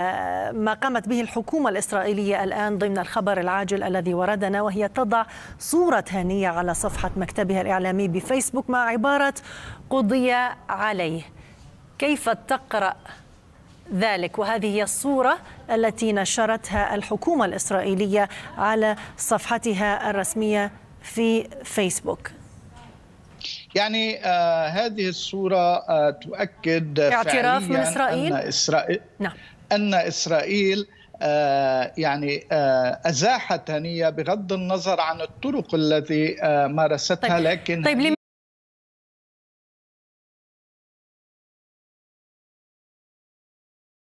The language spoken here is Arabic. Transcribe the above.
آه، ما قامت به الحكومة الإسرائيلية الآن ضمن الخبر العاجل الذي وردنا وهي تضع صورة هانية على صفحة مكتبها الإعلامي بفيسبوك مع عبارة قضي عليه كيف تقرأ ذلك وهذه هي الصورة التي نشرتها الحكومة الإسرائيلية على صفحتها الرسمية في فيسبوك يعني آه هذه الصورة آه تؤكد اعتراف من إسرائيل؟ أن إسرائيل نعم. أن إسرائيل آه، يعني آه، أزاحت هنية بغض النظر عن الطرق التي آه، مارستها طيب. لكن طيب